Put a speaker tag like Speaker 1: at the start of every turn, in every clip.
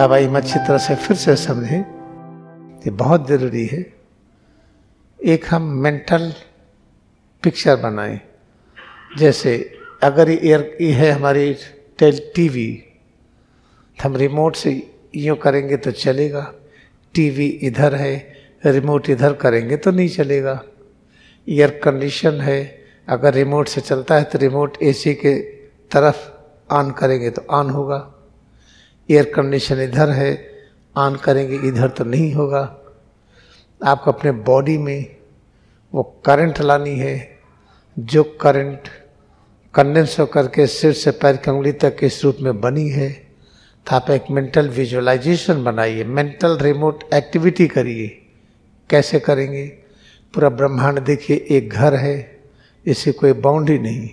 Speaker 1: अब आई हम अच्छी तरह से फिर से समझें ये बहुत ज़रूरी है एक हम मेंटल पिक्चर बनाएं जैसे अगर एयर ये है हमारी टेल टीवी तो हम रिमोट से यूँ करेंगे तो चलेगा टीवी इधर है रिमोट इधर करेंगे तो नहीं चलेगा एयर कंडीशन है अगर रिमोट से चलता है तो रिमोट एसी के तरफ ऑन करेंगे तो ऑन होगा एयर कंडीशन इधर है ऑन करेंगे इधर तो नहीं होगा आपको अपने बॉडी में वो करंट लानी है जो करंट कंडेंस होकर के सिर से पैर की उंगली तक इस रूप में बनी है तो आप एक मेंटल विजुअलाइजेशन बनाइए मेंटल रिमोट एक्टिविटी करिए कैसे करेंगे पूरा ब्रह्मांड देखिए एक घर है इसे कोई बाउंड्री नहीं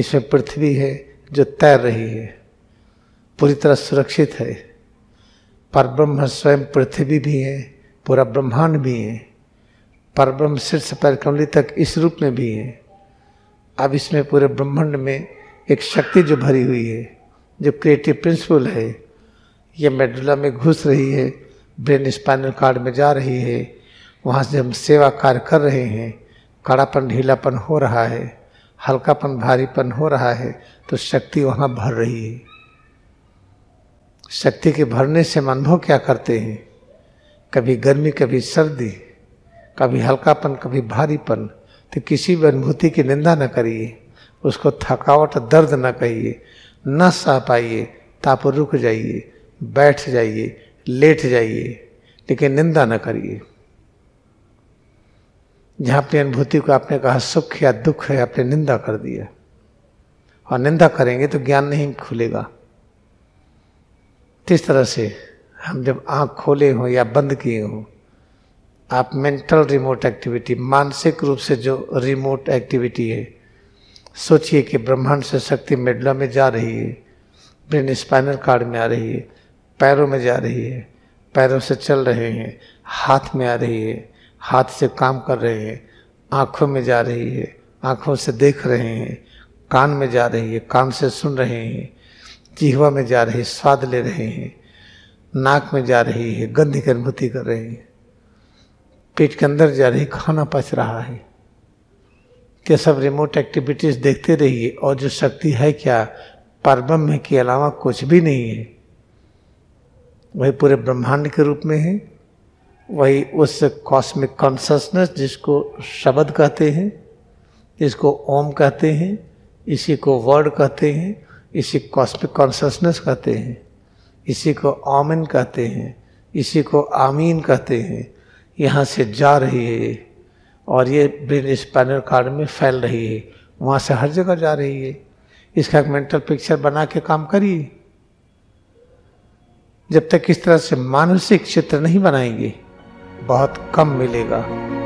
Speaker 1: इसमें पृथ्वी है जो तैर रही है पूरी तरह सुरक्षित है पर ब्रह्म स्वयं पृथ्वी भी है पूरा ब्रह्मांड भी है पर ब्रह्म शीर्ष पैर कमली तक इस रूप में भी है अब इसमें पूरे ब्रह्मांड में एक शक्ति जो भरी हुई है जो क्रिएटिव प्रिंसिपल है ये मेडुला में घुस रही है ब्रेन स्पाइनल कार्ड में जा रही है वहाँ से हम सेवा कार्य कर रहे हैं कड़ापन ढीलापन हो रहा है हल्कापन भारीपन हो रहा है तो शक्ति वहाँ भर रही है शक्ति के भरने से हम अनुभव क्या करते हैं कभी गर्मी कभी सर्दी कभी हल्कापन कभी भारीपन तो किसी भी अनुभूति की निंदा न करिए उसको थकावट दर्द न कहिए न सह पाइए ताप रुक जाइए बैठ जाइए लेट जाइए लेकिन निंदा न करिए जहाँ अपनी अनुभूति को आपने कहा सुख या दुख है आपने निंदा कर दिया और निंदा करेंगे तो ज्ञान नहीं खुलेगा किस तरह से हम जब आँख खोले हों या बंद किए हों आप मेंटल रिमोट एक्टिविटी मानसिक रूप से जो रिमोट एक्टिविटी है सोचिए कि ब्रह्मांड से शक्ति मेडला में जा रही है ब्रेन स्पाइनल कार्ड में आ रही है पैरों में जा रही है पैरों से चल रहे हैं हाथ में आ रही है हाथ से काम कर रहे हैं आँखों में जा रही है आँखों से देख रहे हैं कान में जा रही है कान से सुन रहे हैं जीवा में जा रही स्वाद ले रहे हैं नाक में जा रही है गंध की अनुभूति कर रहे हैं पेट के अंदर जा रही खाना पच रहा है ये सब रिमोट एक्टिविटीज़ देखते रहिए और जो शक्ति है क्या परब्रह्म के अलावा कुछ भी नहीं है वही पूरे ब्रह्मांड के रूप में है वही उस कॉस्मिक कॉन्शसनेस जिसको शब्द कहते हैं जिसको ओम कहते हैं इसी को वर्ड कहते हैं इसी कॉस्मिक कॉन्शसनेस कहते हैं इसी को आमिन कहते हैं इसी को आमीन कहते हैं यहाँ से जा रही है और ये ब्रेन स्पाइनल कार्ड में फैल रही है वहाँ से हर जगह जा रही है इसका एक मेंटल पिक्चर बना के काम करिए जब तक इस तरह से मानसिक चित्र नहीं बनाएंगे बहुत कम मिलेगा